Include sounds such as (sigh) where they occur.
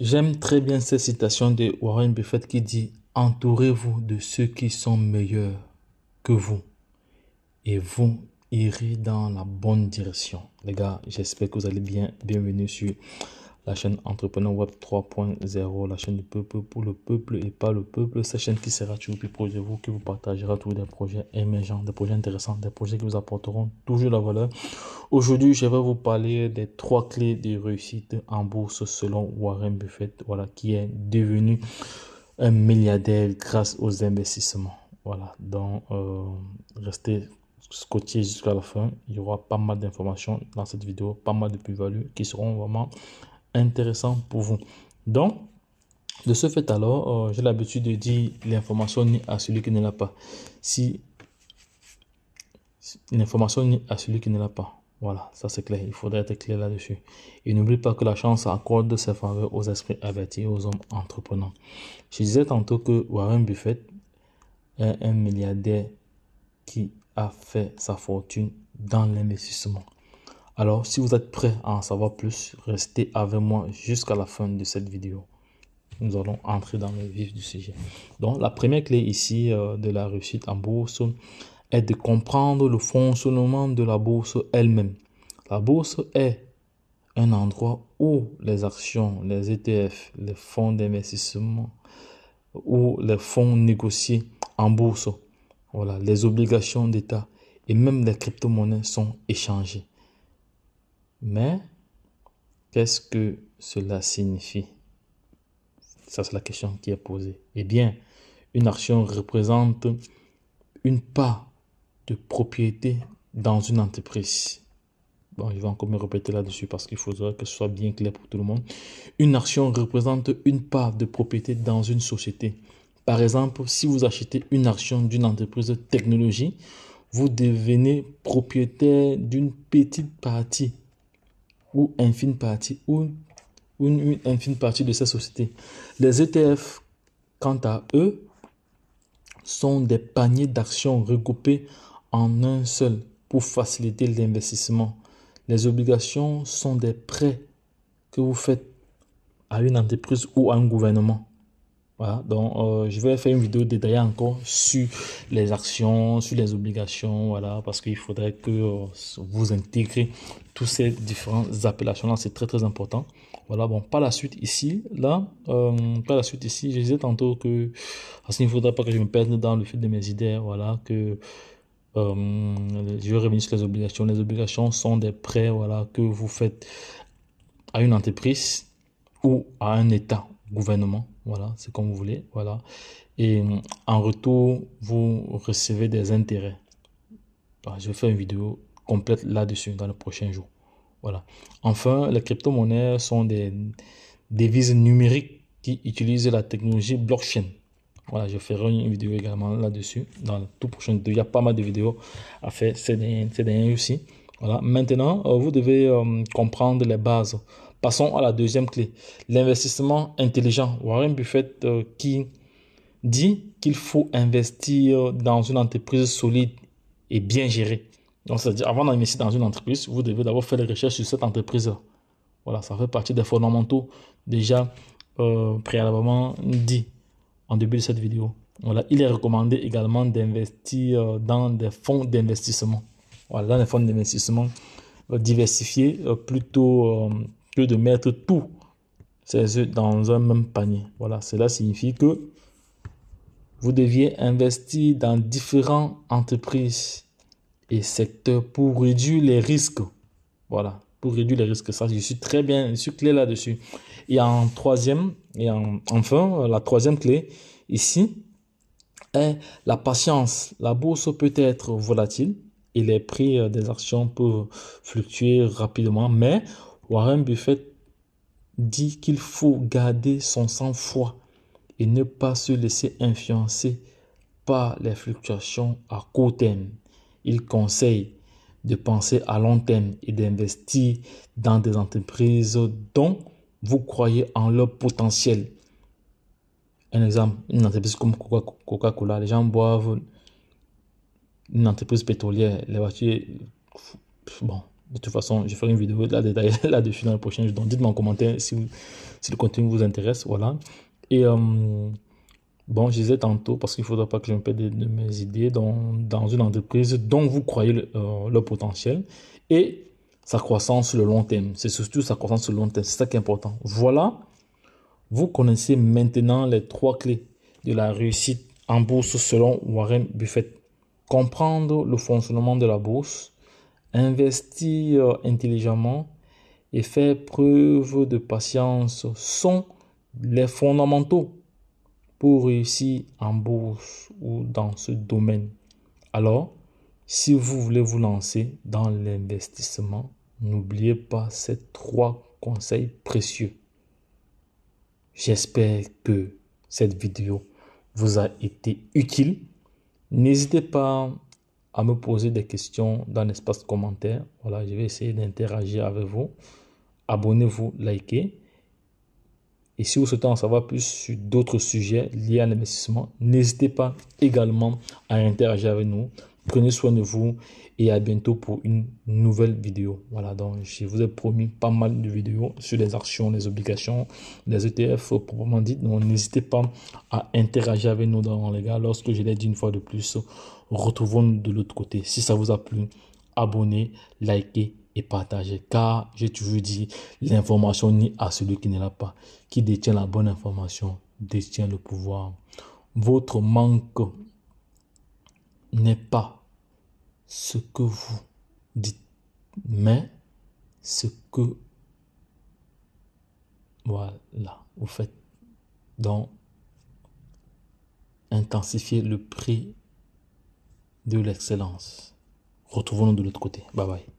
J'aime très bien cette citation de Warren Buffett qui dit Entourez-vous de ceux qui sont meilleurs que vous et vous irez dans la bonne direction. Les gars, j'espère que vous allez bien. Bienvenue sur la chaîne Entrepreneur Web 3.0, la chaîne du peuple pour le peuple et pas le peuple. Cette chaîne qui sera toujours plus proche de vous, qui vous partagera tous des projets émergents, des projets intéressants, des projets qui vous apporteront toujours la valeur. Aujourd'hui, je vais vous parler des trois clés de réussite en bourse selon Warren Buffett, voilà, qui est devenu un milliardaire grâce aux investissements. Voilà, donc euh, restez scotché jusqu'à la fin. Il y aura pas mal d'informations dans cette vidéo, pas mal de plus-values qui seront vraiment intéressantes pour vous. Donc, de ce fait alors, euh, j'ai l'habitude de dire l'information ni à celui qui ne l'a pas. Si l'information ni à celui qui ne l'a pas. Voilà, ça c'est clair. Il faudrait être clair là-dessus. Et n'oublie pas que la chance accorde ses faveurs aux esprits avertis aux hommes entreprenants. Je disais tantôt que Warren Buffett est un milliardaire qui a fait sa fortune dans l'investissement. Alors, si vous êtes prêt à en savoir plus, restez avec moi jusqu'à la fin de cette vidéo. Nous allons entrer dans le vif du sujet. Donc, la première clé ici euh, de la réussite en bourse, est de comprendre le fonctionnement de la bourse elle-même. La bourse est un endroit où les actions, les ETF, les fonds d'investissement ou les fonds négociés en bourse, voilà, les obligations d'État et même les crypto-monnaies sont échangées. Mais qu'est-ce que cela signifie Ça, c'est la question qui est posée. Eh bien, une action représente une part de propriété dans une entreprise. Bon, je vais encore me répéter là-dessus parce qu'il faudra que ce soit bien clair pour tout le monde. Une action représente une part de propriété dans une société. Par exemple, si vous achetez une action d'une entreprise de technologie, vous devenez propriétaire d'une petite partie ou infime partie ou une, une partie de cette société. Les ETF, quant à eux, sont des paniers d'actions regroupés en un seul pour faciliter l'investissement. Les obligations sont des prêts que vous faites à une entreprise ou à un gouvernement. Voilà, donc euh, je vais faire une vidéo détaillée encore sur les actions, sur les obligations, voilà, parce qu'il faudrait que euh, vous intégrez toutes ces différentes appellations-là, c'est très très important. Voilà, bon, Pas la suite ici, là, euh, par la suite ici, je disais tantôt que, parce qu'il ne faudrait pas que je me perde dans le fil de mes idées, voilà, que euh, je vais revenir sur les obligations. Les obligations sont des prêts voilà, que vous faites à une entreprise ou à un État, gouvernement, voilà, c'est comme vous voulez, voilà. Et euh, en retour, vous recevez des intérêts. Bah, je vais faire une vidéo complète là-dessus dans le prochain jour. Voilà. Enfin, les crypto-monnaies sont des devises numériques qui utilisent la technologie blockchain voilà, je ferai une vidéo également là-dessus dans la toute prochaine Il y a pas mal de vidéos à faire ces derniers aussi. Voilà, maintenant, euh, vous devez euh, comprendre les bases. Passons à la deuxième clé, l'investissement intelligent. Warren Buffett euh, qui dit qu'il faut investir dans une entreprise solide et bien gérée. Donc, c'est-à-dire, avant d'investir dans une entreprise, vous devez d'abord faire des recherches sur cette entreprise Voilà, ça fait partie des fondamentaux déjà préalablement dit en début de cette vidéo. Voilà, il est recommandé également d'investir dans des fonds d'investissement. Voilà, dans les fonds d'investissement euh, diversifiés euh, plutôt euh, que de mettre tout dans un même panier. Voilà, cela signifie que vous deviez investir dans différentes entreprises et secteurs pour réduire les risques. Voilà, pour réduire les risques. Ça, je suis très bien, je là-dessus. Et en troisième, et enfin, la troisième clé ici est la patience. La bourse peut être volatile et les prix euh, des actions peuvent fluctuer rapidement, mais Warren Buffett dit qu'il faut garder son sang-froid et ne pas se laisser influencer par les fluctuations à court terme. Il conseille de penser à long terme et d'investir dans des entreprises dont vous croyez en leur potentiel. Un exemple, une entreprise comme Coca-Cola, les gens boivent une entreprise pétrolière, les voitures. Bon, de toute façon, je ferai une vidéo là détaillée (laughs) là-dessus dans le prochain Donc, dites-moi en commentaire si, si le contenu vous intéresse. Voilà. Et euh, bon, je disais tantôt, parce qu'il ne faudra pas que je me perde de, mes idées, dans, dans une entreprise dont vous croyez le, euh, potentiel. Et sa croissance sur le long terme. C'est surtout sa croissance sur le long terme. C'est ça qui est important. Voilà, vous connaissez maintenant les trois clés de la réussite en bourse selon Warren Buffett. Comprendre le fonctionnement de la bourse, investir intelligemment et faire preuve de patience sont les fondamentaux pour réussir en bourse ou dans ce domaine. Alors, si vous voulez vous lancer dans l'investissement, N'oubliez pas ces trois conseils précieux. J'espère que cette vidéo vous a été utile. N'hésitez pas à me poser des questions dans l'espace commentaire. Voilà, je vais essayer d'interagir avec vous. Abonnez-vous, likez. Et si vous souhaitez en savoir plus sur d'autres sujets liés à l'investissement, n'hésitez pas également à interagir avec nous Prenez soin de vous et à bientôt pour une nouvelle vidéo. Voilà, donc je vous ai promis pas mal de vidéos sur les actions, les obligations, les ETF proprement dit Donc n'hésitez pas à interagir avec nous dans les gars. Lorsque je l'ai dit une fois de plus, retrouvons-nous de l'autre côté. Si ça vous a plu, abonnez, likez et partagez. Car j'ai vous dis, l'information ni à celui qui ne l'a pas. Qui détient la bonne information détient le pouvoir. Votre manque n'est pas ce que vous dites, mais ce que voilà, vous faites donc intensifier le prix de l'excellence. Retrouvons-nous de l'autre côté. Bye bye.